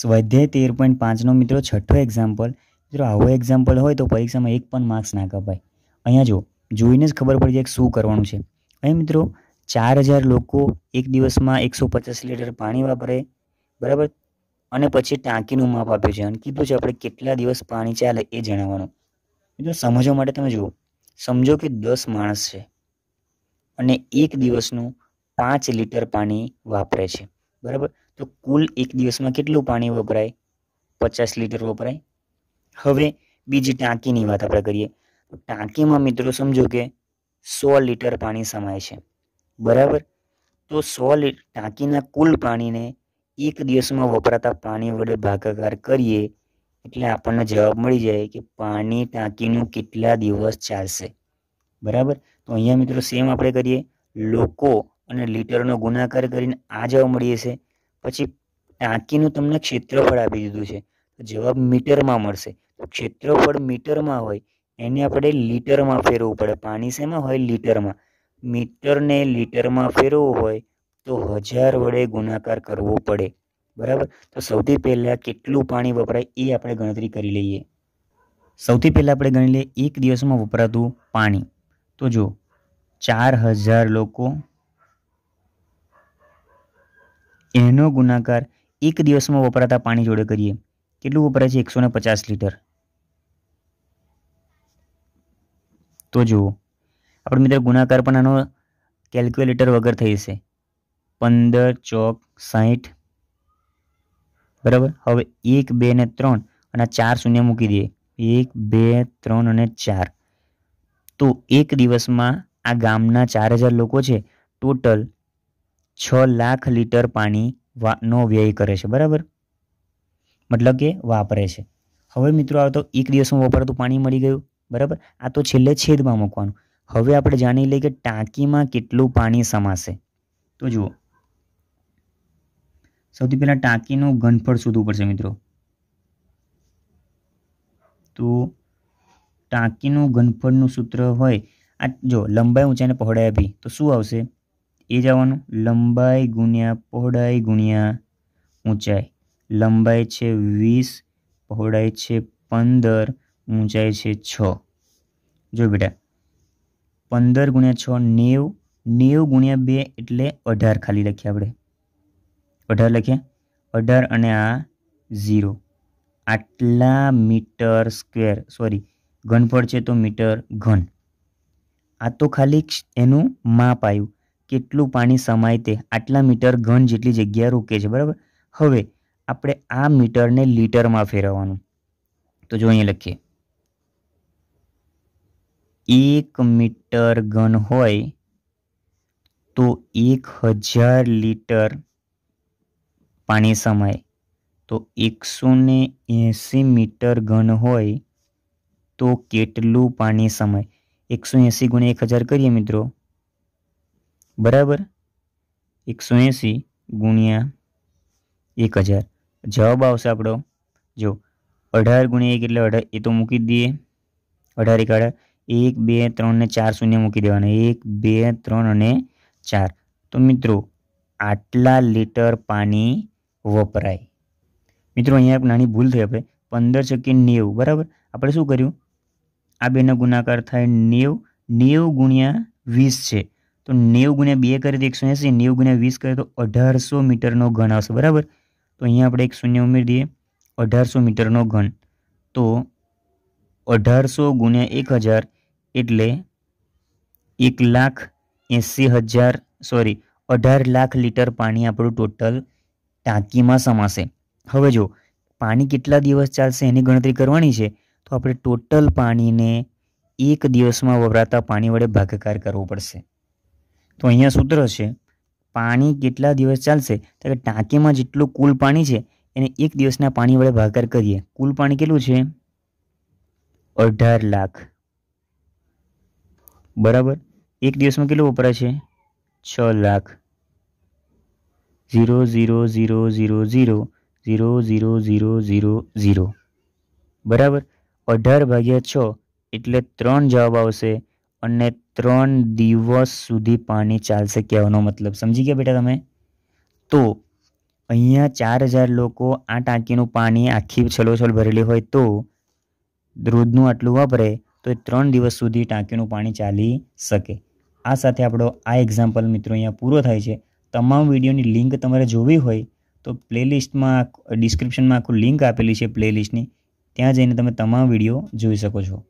સ્વાધ્યાય તેર પોઈન્ટ પાંચનો મિત્રો છઠ્ઠો એક્ઝામ્પલ મિત્રો આવો એક્ઝામ્પલ હોય તો પરીક્ષામાં એક પણ માર્ક્સ ના કપાય અહીંયા જો જોઈને જ ખબર પડી જાય શું કરવાનું છે અહીં મિત્રો ચાર હજાર લોકો એક દિવસમાં એકસો પચાસ લીટર પાણી વાપરે બરાબર અને પછી ટાંકીનું માપ આપ્યું છે અને કીધું છે આપણે કેટલા દિવસ પાણી ચાલે એ જણાવવાનું મિત્રો સમજવા માટે તમે જુઓ સમજો કે દસ માણસ છે અને એક દિવસનું પાંચ લીટર પાણી વાપરે છે બરાબર તો કુલ એક દિવસમાં કેટલું પાણી વપરાય પચાસ લીટર વપરાય હવે બીજી ટાંકીની વાત આપણે કરીએ તો ટાંકીમાં મિત્રો સમજો કે સો લીટર પાણી સમાય છે બરાબર તો સો લીટર ટાંકીના કુલ પાણીને એક દિવસમાં વપરાતા પાણી વડે ભાગાકાર કરીએ એટલે આપણને જવાબ મળી જાય કે પાણી ટાંકીનું કેટલા દિવસ ચાલશે બરાબર તો અહીંયા મિત્રો સેમ આપણે કરીએ લોકો અને લીટરનો ગુણાકાર કરીને આ જવાબ મળીએ છીએ પછી ટાંકીનું તમને ક્ષેત્રફળ આપી દીધું છે જવાબ મીટરમાં મળશે તો ક્ષેત્રફળ મીટરમાં હોય એને આપણે લીટરમાં ફેરવવું પડે પાણી શેમાં હોય લીટરમાં મીટરને લીટરમાં ફેરવવું હોય તો હજાર વડે ગુણાકાર કરવો પડે બરાબર તો સૌથી પહેલાં કેટલું પાણી વપરાય એ આપણે ગણતરી કરી લઈએ સૌથી પહેલાં આપણે ગણી લઈએ એક દિવસમાં વપરાતું પાણી તો જો ચાર હજાર લોકો એનો ગુણાકાર એક દિવસમાં વપરાતા પાણી જોડે કરીએ કેટલું વપરાય છે એકસો ને પચાસ લીટર તો જુઓ આપણે મિત્રો ગુણાકાર પણ આનો કેલ્ક્યુલેટર વગર થઈ જશે પંદર ચોક સાહીઠ બરાબર હવે એક બે ને ત્રણ અને ચાર શૂન્ય મૂકી દઈએ એક બે ત્રણ અને ચાર તો એક દિવસમાં આ ગામના ચાર હજાર લોકો છે ટોટલ છ લાખ લીટર પાણી નો વ્યય કરે છે બરાબર મતલબ કે વાપરે છે હવે મિત્રો આ તો એક દિવસમાં વપરાતું પાણી મળી ગયું બરાબર આ તો છેલ્લે છેદમાં મૂકવાનું હવે આપણે જાણી લઈએ કે ટાંકીમાં કેટલું પાણી સમાશે તો જુઓ સૌથી પહેલાં ટાંકીનું ઘનફળ શોધવું પડશે મિત્રો તો ટાંકીનું ઘનફળનું સૂત્ર હોય આ જો લંબાઈ ઊંચાઈને પહોળાઈ આપી તો શું આવશે એ જવાનું લંબાઈ ગુણ્યા પહોળાઈ ગુણ્યા ઊંચાઈ લંબાઈ છે વીસ પહોળાઈ છે પંદર ઊંચાઈ છે છ જો બેટા પંદર ગુણ્યા છ નેવ નેવ ગુણ્યા બે એટલે અઢાર ખાલી લખીએ આપણે અઢાર લખીએ અઢાર અને આ ઝીરો આટલા મીટર સ્ક્વેર સોરી ઘનફળ છે તો મીટર ઘન આ તો ખાલી એનું માપ આવ્યું કેટલું પાણી સમાય તે આટલા મીટર ઘન જેટલી જગ્યા રોકે છે બરાબર હવે આપણે આ મીટરને લીટરમાં ફેરવવાનું તો જો અહીંયા લખીએ એક મીટર ઘન હોય તો એક હજાર લીટર પાણી સમાય તો એકસો ને એંસી મીટર ઘન હોય તો કેટલું પાણી સમાય એકસો એંસી ગુણ્યા એક હજાર કરીએ મિત્રો બરાબર એકસો એંસી ગુણ્યા એક હજાર જવાબ આવશે આપણો જો અઢાર ગુણ્યા એક એટલે અઢાર એ તો મૂકી દઈએ અઢાર એક અઢાર એક બે ત્રણ ને ચાર શૂન્ય મૂકી દેવાના એક બે ત્રણ અને ચાર તો મિત્રો આટલા લીટર પાણી વપરાય મિત્રો અહીંયા નાની ભૂલ થઈ આપણે પંદર છક્કી નેવું બરાબર આપણે શું કર્યું આ બેનો ગુણાકાર થાય નેવ નેવ ગુણ્યા વીસ છે તો નેવું ગુણ્યા બે કરીએ તો એકસો એંસી નેવું ગુણ્યા વીસ કરીએ તો અઢારસો મીટરનો ઘન આવશે બરાબર તો અહીંયા આપણે એક શૂન્ય ઉમેરી દઈએ અઢારસો મીટરનો ઘન તો અઢારસો ગુણ્યા એક હજાર એટલે એક લાખ એંસી હજાર સોરી અઢાર લાખ લીટર પાણી આપણું ટોટલ ટાંકીમાં સમાશે હવે જો પાણી કેટલા દિવસ ચાલશે એની ગણતરી કરવાની છે તો આપણે ટોટલ પાણીને એક દિવસમાં વપરાતા પાણી વડે ભાગાકાર કરવો પડશે તો અહીંયા સૂત્ર છે પાણી કેટલા દિવસ ચાલશે તો કે ટાંકીમાં જેટલું કુલ પાણી છે એને એક દિવસના પાણી વડે ભાગાકાર કરીએ કુલ પાણી કેટલું છે અઢાર લાખ બરાબર એક દિવસમાં કેટલું વપરાય છે છ lakh zero zero zero zero zero zero zero zero zero zero બરાબર અઢાર ભાગ્યા છ એટલે ત્રણ જવાબ આવશે અને ત્રણ દિવસ સુધી પાણી ચાલશે કહેવાનો મતલબ સમજી ગયા બેટા તમે તો અહીંયા ચાર હજાર લોકો આ ટાંકીનું પાણી આખી છલોછલ ભરેલી હોય તો રોજનું આટલું વાપરે તો એ ત્રણ દિવસ સુધી ટાંકીનું પાણી ચાલી શકે આ સાથે આપણો આ એક્ઝામ્પલ મિત્રો અહીંયા પૂરો થાય છે તમામ વિડીયોની લિંક તમારે જોવી હોય તો પ્લેલિસ્ટમાં ડિસ્ક્રિપ્શનમાં આખું લિંક આપેલી છે પ્લેલિસ્ટની ત્યાં જઈને તમે તમામ વિડીયો જોઈ શકો છો